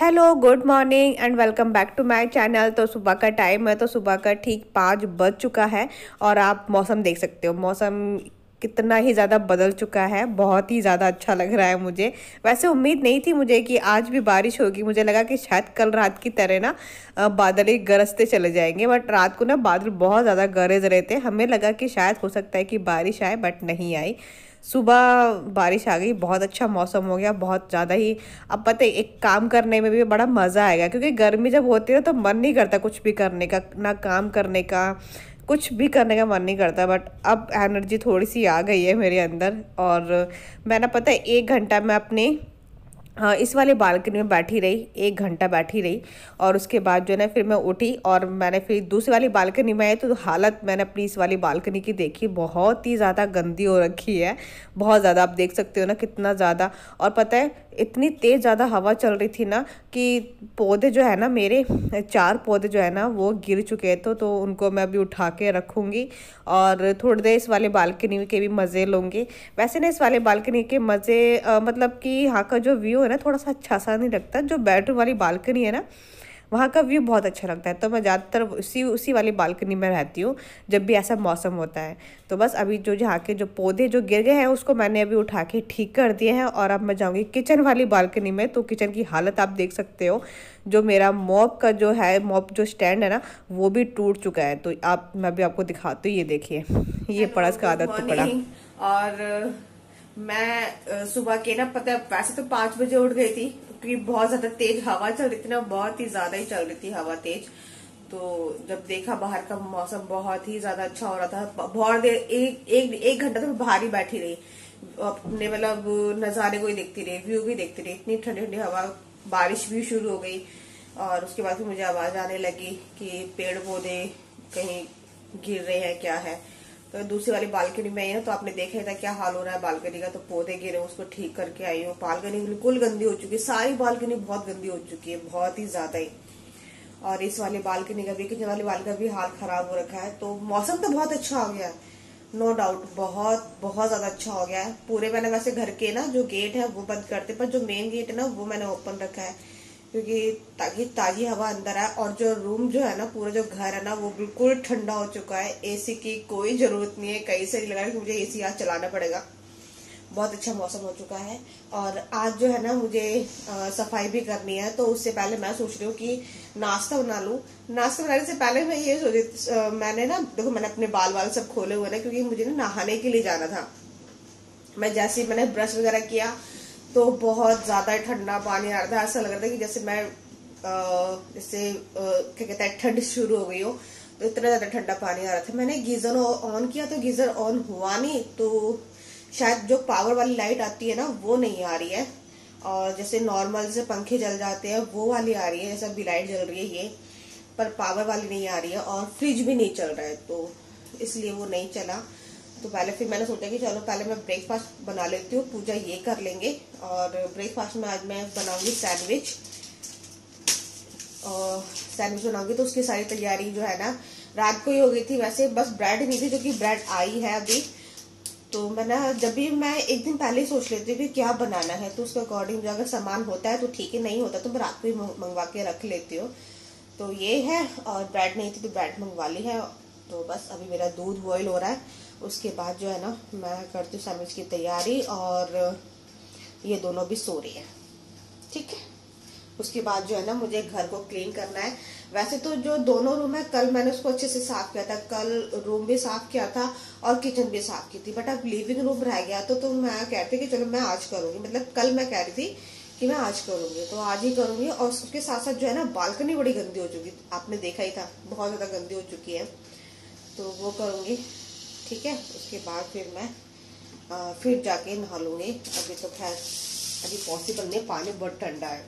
hello good morning and welcome back to my channel तो सुबह का टाइम है तो सुबह का ठीक पाँच बज चुका है और आप मौसम देख सकते हो मौसम कितना ही ज़्यादा बदल चुका है बहुत ही ज़्यादा अच्छा लग रहा है मुझे वैसे उम्मीद नहीं थी मुझे कि आज भी बारिश होगी मुझे लगा कि शायद कल रात की तरह ना बादल ही गरजते चले जाएंगे बट रात को ना बादल बहुत ज़्यादा गरज रहे थे हमें लगा कि शायद हो सकता है कि बारिश आए बट नहीं आई सुबह बारिश आ गई बहुत अच्छा मौसम हो गया बहुत ज़्यादा ही अब पता है एक काम करने में भी बड़ा मज़ा आएगा क्योंकि गर्मी जब होती है तो मन नहीं करता कुछ भी करने का ना काम करने का कुछ भी करने का मन नहीं करता बट अब एनर्जी थोड़ी सी आ गई है मेरे अंदर और मैं ना पता है एक घंटा मैं अपने हाँ इस वाले बालकनी में बैठी रही एक घंटा बैठी रही और उसके बाद जो है ना फिर मैं उठी और मैंने फिर दूसरी वाली बालकनी में आई तो हालत मैंने अपनी इस वाली बालकनी की देखी बहुत ही ज़्यादा गंदी हो रखी है बहुत ज़्यादा आप देख सकते हो ना कितना ज़्यादा और पता है इतनी तेज़ ज़्यादा हवा चल रही थी ना कि पौधे जो है ना मेरे चार पौधे जो है ना वो गिर चुके हैं तो तो उनको मैं अभी उठा के रखूँगी और थोड़ी देर इस वाले बालकनी के भी मज़े लूँगी वैसे ना इस वाले बालकनी के मज़े मतलब कि यहाँ का जो व्यू है ना थोड़ा सा अच्छा सा नहीं लगता जो बेडरूम वाली बालकनी है ना वहाँ का व्यू बहुत अच्छा लगता है तो मैं ज़्यादातर उसी उसी वाली बालकनी में रहती हूँ जब भी ऐसा मौसम होता है तो बस अभी जो यहाँ के जो पौधे जो गिर गए हैं उसको मैंने अभी उठा के ठीक कर दिए हैं और अब मैं जाऊँगी किचन वाली बालकनी में तो किचन की हालत आप देख सकते हो जो मेरा मॉप का जो है मॉप जो स्टैंड है ना वो भी टूट चुका है तो आप मैं भी आपको दिखाती हूँ ये देखिए ये पड़ा इसका आदत तो पड़ा और मैं सुबह के ना पता है वैसे तो पांच बजे उठ गई थी क्योंकि बहुत ज्यादा तेज हवा चल रही थी ना बहुत ही ज्यादा ही चल रही थी हवा तेज तो जब देखा बाहर का मौसम बहुत ही ज्यादा अच्छा हो रहा था बहुत देर एक एक एक घंटा तो बाहर ही बैठी रही अपने मतलब नजारे को ही देखती रही व्यू भी देखती रही इतनी ठंडी ठंडी हवा बारिश भी शुरू हो गई और उसके बाद फिर मुझे आवाज आने लगी कि पेड़ पौधे कहीं गिर रहे हैं क्या है तो दूसरी वाली बालकनी में आई ना तो आपने देखा था क्या हाल हो रहा है बालकनी का तो पौधे गिरे उसको ठीक करके आई हूँ बालकनी बिल्कुल गंदी हो चुकी है सारी बालकनी बहुत गंदी हो चुकी है बहुत ही ज्यादा ही और इस वाले बालकनी का भी किचन वाली बालकनी का भी हाल खराब हो रखा है तो मौसम तो बहुत अच्छा हो गया है नो डाउट बहुत बहुत ज्यादा अच्छा हो गया है पूरे मैंने वैसे घर के ना जो गेट है वो बंद करते पर जो मेन गेट है ना वो मैंने ओपन रखा है क्योंकि ताकि ताज़ी हवा अंदर आए और जो रूम जो है ना पूरा जो घर है ना वो बिल्कुल ठंडा हो चुका है एसी की कोई ज़रूरत नहीं है कहीं से नहीं लगा कि मुझे एसी आज चलाना पड़ेगा बहुत अच्छा मौसम हो चुका है और आज जो है ना मुझे आ, सफाई भी करनी है तो उससे पहले मैं सोच रही हूँ कि नाश्ता बना लूँ नाश्ता बनाने से पहले मैं ये सोच मैंने ना देखो मैंने अपने बाल बाल सब खोले हुए ना क्योंकि मुझे ना नहाने के लिए जाना था मैं जैसे ही मैंने ब्रश वगैरह किया तो बहुत ज़्यादा ठंडा पानी आ रहा था ऐसा लग रहा था कि जैसे मैं जैसे क्या कहते हैं ठंड शुरू हो गई हो तो इतना ज़्यादा ठंडा पानी आ रहा था मैंने गीज़र ऑन किया तो गीज़र ऑन हुआ नहीं तो शायद जो पावर वाली लाइट आती है ना वो नहीं आ रही है और जैसे नॉर्मल से पंखे जल जाते हैं वो वाली आ रही है जैसे अभी लाइट जल रही है ये पर पावर वाली नहीं आ रही है और फ्रिज भी नहीं चल रहा है तो इसलिए वो नहीं चला तो पहले फिर मैंने सोचा कि चलो पहले मैं ब्रेकफास्ट बना लेती हूँ पूजा ये कर लेंगे और ब्रेकफास्ट में आज मैं बनाऊंगी सैंडविच और सैंडविच बनाऊंगी तो उसकी सारी तैयारी जो है ना रात को ही हो गई थी वैसे बस ब्रेड नहीं थी जो कि ब्रेड आई है अभी तो मैं ना जब भी मैं एक दिन पहले ही सोच लेती हूँ कि क्या बनाना है तो उसके अकॉर्डिंग जो अगर सामान होता है तो ठीक है नहीं होता तो मैं रात को ही मंगवा के रख लेती हूँ तो ये है और ब्रेड नहीं थी तो ब्रेड मंगवा ली है तो बस अभी मेरा दूध बॉयल हो रहा है उसके बाद जो है ना मैं करती हूँ सैंडविच की तैयारी और ये दोनों भी सो रही है ठीक है उसके बाद जो है ना मुझे घर को क्लीन करना है वैसे तो जो दोनों रूम है कल मैंने उसको अच्छे से साफ किया था कल रूम भी साफ किया था और किचन भी साफ की थी बट अब लिविंग रूम रह गया तो तो मैं कहती कि चलो मैं आज करूंगी मतलब कल मैं कह रही थी कि मैं आज करूंगी तो आज ही करूंगी और उसके साथ साथ जो है ना बालकनी बड़ी गंदी हो चुकी आपने देखा ही था बहुत ज्यादा गंदी हो चुकी है तो वो करूंगी ठीक है उसके बाद फिर मैं आ, फिर जाके नहा लूँगी अभी तो खैर अभी पॉसिबल नहीं पानी बहुत ठंडा है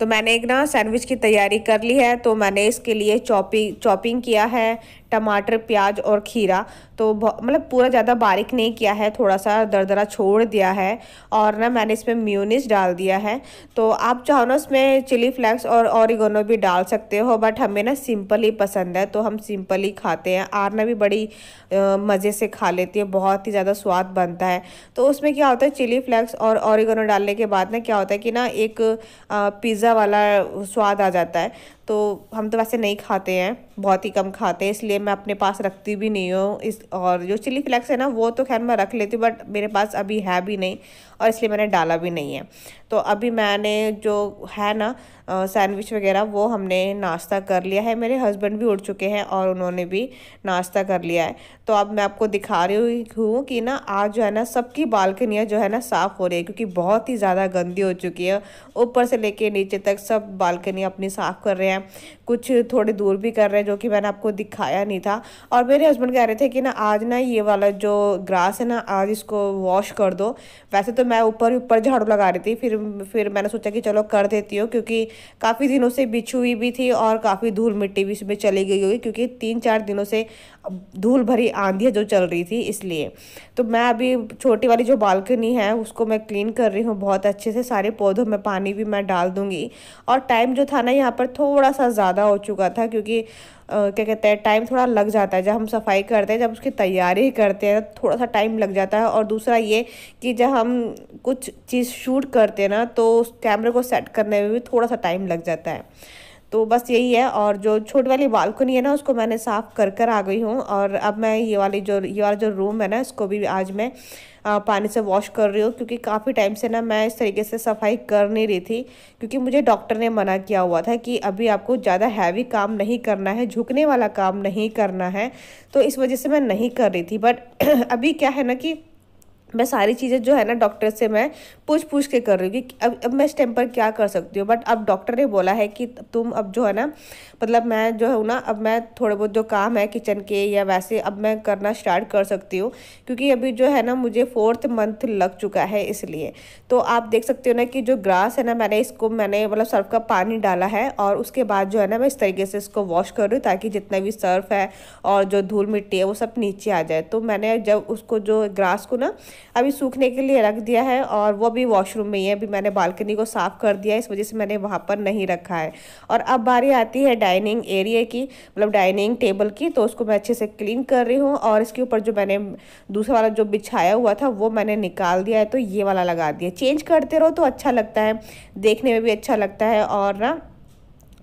तो मैंने एक ना सैंडविच की तैयारी कर ली है तो मैंने इसके लिए चॉपिंग चॉपिंग किया है टमाटर प्याज और खीरा तो मतलब पूरा ज़्यादा बारीक नहीं किया है थोड़ा सा दरदरा छोड़ दिया है और ना मैंने इसमें म्यूनिस डाल दिया है तो आप चाहो ना उसमें चिली फ्लेक्स और ऑरिगोनो भी डाल सकते हो बट हमें ना सिंपल ही पसंद है तो हम सिंपल ही खाते हैं आरना भी बड़ी मज़े से खा लेती है बहुत ही ज़्यादा स्वाद बनता है तो उसमें क्या होता है चिली फ्लेक्स और ऑरिगोनो डालने के बाद ना क्या होता है कि ना एक पिज़्ज़ा वाला स्वाद आ जाता है तो हम तो वैसे नहीं खाते हैं बहुत ही कम खाते हैं इसलिए मैं अपने पास रखती भी नहीं हूँ इस और जो चिली फ्लैक्स है ना वो तो खैर मैं रख लेती हूँ बट मेरे पास अभी है भी नहीं और इसलिए मैंने डाला भी नहीं है तो अभी मैंने जो है ना सैंडविच वगैरह वो हमने नाश्ता कर लिया है मेरे हस्बैंड भी उठ चुके हैं और उन्होंने भी नाश्ता कर लिया है तो अब मैं आपको दिखा रही हूँ कि ना आज जो है ना सबकी बालकनियाँ जो है ना साफ़ हो रही है क्योंकि बहुत ही ज़्यादा गंदी हो चुकी है ऊपर से लेके नीचे तक सब बालकनियाँ अपनी साफ़ कर रहे हैं कुछ थोड़ी दूर भी कर रहे हैं जो कि मैंने आपको दिखाया नहीं था और मेरे हस्बैंड कह रहे थे कि ना आज ना ये वाला जो ग्रास है ना आज इसको वॉश कर दो वैसे तो मैं ऊपर ऊपर झाड़ू लगा रही थी फिर फिर मैंने सोचा कि चलो कर देती हूँ क्योंकि काफ़ी दिनों से बिछ हुई भी थी और काफ़ी धूल मिट्टी भी इसमें चली गई होगी क्योंकि तीन चार दिनों से धूल भरी आंधियाँ जो चल रही थी इसलिए तो मैं अभी छोटी वाली जो बालकनी है उसको मैं क्लीन कर रही हूँ बहुत अच्छे से सारे पौधों में पानी भी मैं डाल दूँगी और टाइम जो था ना यहाँ पर थोड़ा सा ज़्यादा हो चुका था क्योंकि क्या कहते हैं टाइम थोड़ा लग जाता है जब हम सफाई करते हैं जब उसकी तैयारी करते हैं थोड़ा सा टाइम लग जाता है और दूसरा ये कि जब हम कुछ चीज़ शूट करते हैं ना तो उस कैमरे को सेट करने में भी थोड़ा सा टाइम लग जाता है तो बस यही है और जो छोटी वाली बालकनी है ना उसको मैंने साफ़ कर कर आ गई हूँ और अब मैं ये वाली जो ये वाला जो रूम है ना इसको भी आज मैं पानी से वॉश कर रही हूँ क्योंकि काफ़ी टाइम से ना मैं इस तरीके से सफाई कर नहीं रही थी क्योंकि मुझे डॉक्टर ने मना किया हुआ था कि अभी आपको ज़्यादा हैवी काम नहीं करना है झुकने वाला काम नहीं करना है तो इस वजह से मैं नहीं कर रही थी बट अभी क्या है ना कि मैं सारी चीज़ें जो है ना डॉक्टर से मैं पूछ पूछ के कर रही हूँ कि अब अब मैं इस टाइम पर क्या कर सकती हूँ बट अब डॉक्टर ने बोला है कि तुम अब जो है ना मतलब मैं जो हूँ ना अब मैं थोड़े बहुत जो काम है किचन के या वैसे अब मैं करना स्टार्ट कर सकती हूँ क्योंकि अभी जो है ना मुझे फोर्थ मंथ लग चुका है इसलिए तो आप देख सकते हो ना कि जो ग्रास है ना मैंने इसको मैंने मतलब सर्फ का पानी डाला है और उसके बाद जो है ना मैं इस तरीके से इसको वॉश कर रही हूँ ताकि जितना भी सर्फ है और जो धूल मिट्टी है वो सब नीचे आ जाए तो मैंने जब उसको जो ग्रास को ना अभी सूखने के लिए रख दिया है और वो भी वॉशरूम में ही है अभी मैंने बालकनी को साफ़ कर दिया है इस वजह से मैंने वहाँ पर नहीं रखा है और अब बारी आती है डाइनिंग एरिया की मतलब डाइनिंग टेबल की तो उसको मैं अच्छे से क्लीन कर रही हूँ और इसके ऊपर जो मैंने दूसरा वाला जो बिछाया हुआ था वो मैंने निकाल दिया है तो ये वाला लगा दिया चेंज करते रहो तो अच्छा लगता है देखने में भी अच्छा लगता है और ना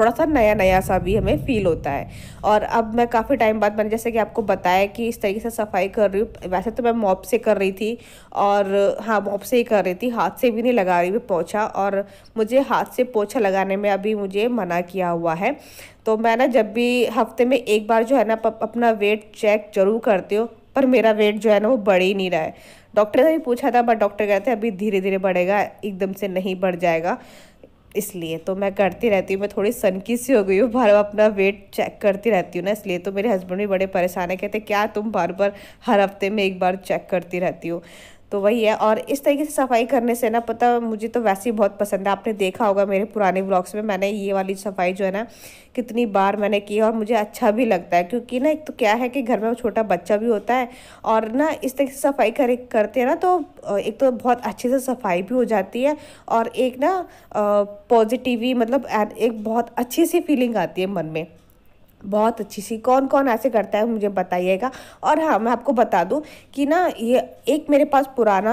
थोड़ा सा नया नया सा भी हमें फील होता है और अब मैं काफ़ी टाइम बाद मैंने जैसे कि आपको बताया कि इस तरीके से सफाई कर रही हूँ वैसे तो मैं मॉप से कर रही थी और हाँ मॉप से ही कर रही थी हाथ से भी नहीं लगा रही पोछा और मुझे हाथ से पोछा लगाने में अभी मुझे मना किया हुआ है तो मैं ना जब भी हफ्ते में एक बार जो है ना अपना वेट चेक जरूर करती हो पर मेरा वेट जो है ना वो बढ़ ही नहीं रहा है डॉक्टर ने भी पूछा था बट डॉक्टर कहते हैं अभी धीरे धीरे बढ़ेगा एकदम से नहीं बढ़ जाएगा इसलिए तो मैं करती रहती हूँ मैं थोड़ी सनकी सी हो गई हूँ बार बार अपना वेट चेक करती रहती हूँ ना इसलिए तो मेरे हस्बैंड भी बड़े परेशान है कहते क्या तुम बार बार हर हफ्ते में एक बार चेक करती रहती हो तो वही है और इस तरीके से सफाई करने से ना पता मुझे तो वैसे ही बहुत पसंद है आपने देखा होगा मेरे पुराने ब्लॉग्स में मैंने ये वाली सफाई जो है ना कितनी बार मैंने की और मुझे अच्छा भी लगता है क्योंकि ना एक तो क्या है कि घर में छोटा बच्चा भी होता है और ना इस तरीके से सफाई करे करते हैं ना तो एक तो बहुत अच्छे से सफाई भी हो जाती है और एक ना पॉजिटिवी मतलब एक बहुत अच्छी सी फीलिंग आती है मन में बहुत अच्छी सी कौन कौन ऐसे करता है मुझे बताइएगा और हाँ मैं आपको बता दूं कि ना ये एक मेरे पास पुराना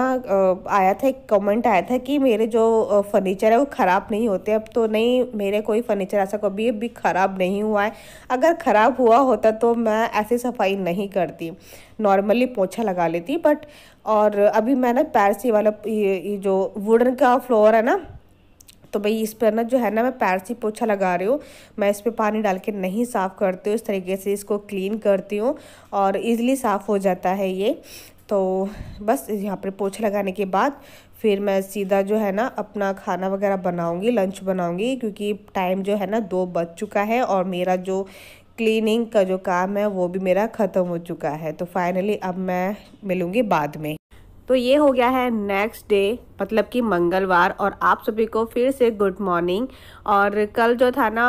आया था एक कमेंट आया था कि मेरे जो फर्नीचर है वो ख़राब नहीं होते अब तो नहीं मेरे कोई फर्नीचर ऐसा कभी भी ख़राब नहीं हुआ है अगर ख़राब हुआ होता तो मैं ऐसी सफाई नहीं करती नॉर्मली पोछा लगा लेती बट और अभी मैं ना पैरसी वाला ये, ये जो वुडन का फ्लोर है ना तो भाई इस पर ना जो है ना मैं पैर से पोछा लगा रही हूँ मैं इस पर पानी डाल के नहीं साफ़ करती हूँ इस तरीके से इसको क्लीन करती हूँ और ईज़िली साफ़ हो जाता है ये तो बस यहाँ पर पोछा लगाने के बाद फिर मैं सीधा जो है ना अपना खाना वगैरह बनाऊँगी लंच बनाऊँगी क्योंकि टाइम जो है ना दो बज चुका है और मेरा जो क्लीनिंग का जो काम है वो भी मेरा ख़त्म हो चुका है तो फाइनली अब मैं मिलूँगी बाद में तो ये हो गया है नेक्स्ट डे मतलब कि मंगलवार और आप सभी को फिर से गुड मॉर्निंग और कल जो था ना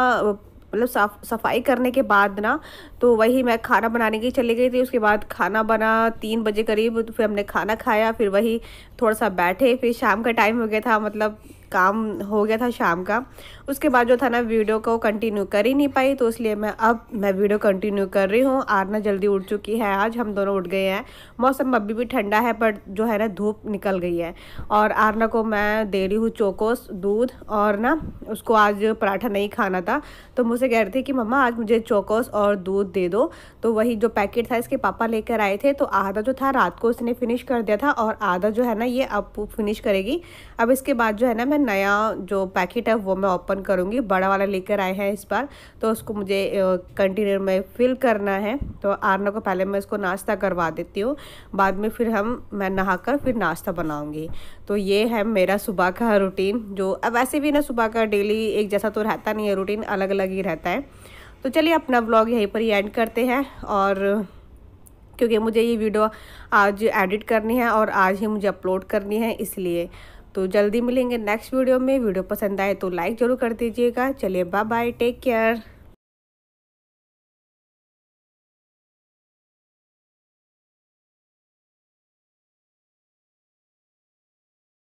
मतलब साफ सफाई करने के बाद ना तो वही मैं खाना बनाने की चली गई थी उसके बाद खाना बना तीन बजे करीब तो फिर हमने खाना खाया फिर वही थोड़ा सा बैठे फिर शाम का टाइम हो गया था मतलब काम हो गया था शाम का उसके बाद जो था ना वीडियो को कंटिन्यू कर ही नहीं पाई तो इसलिए मैं अब मैं वीडियो कंटिन्यू कर रही हूँ आरना जल्दी उठ चुकी है आज हम दोनों उठ गए हैं मौसम अभी भी ठंडा है बट जो है ना धूप निकल गई है और आरना को मैं दे रही हूँ चोकोस दूध और ना उसको आज पराठा नहीं खाना था तो मुझसे कह रही थी कि मम्मा आज मुझे चोकोस और दूध दे दो तो वही जो पैकेट था इसके पापा लेकर आए थे तो आधा जो था रात को उसने फिनिश कर दिया था और आधा जो है ना ये अब फिनिश करेगी अब इसके बाद जो है ना मैं नया जो पैकेट है वो मैं ओपन ओपन करूँगी बड़ा वाला लेकर आए हैं इस बार तो उसको मुझे कंटेनर में फिल करना है तो आरना को पहले मैं इसको नाश्ता करवा देती हूँ बाद में फिर हम मैं नहाकर फिर नाश्ता बनाऊँगी तो ये है मेरा सुबह का रूटीन जो अब वैसे भी ना सुबह का डेली एक जैसा तो रहता नहीं है रूटीन अलग अलग ही रहता है तो चलिए अपना ब्लॉग यहीं पर ही एंड करते हैं और क्योंकि मुझे ये वीडियो आज एडिट करनी है और आज ही मुझे अपलोड करनी है इसलिए तो जल्दी मिलेंगे नेक्स्ट वीडियो में वीडियो पसंद आए तो लाइक ज़रूर कर दीजिएगा चलिए बाय बाय टेक केयर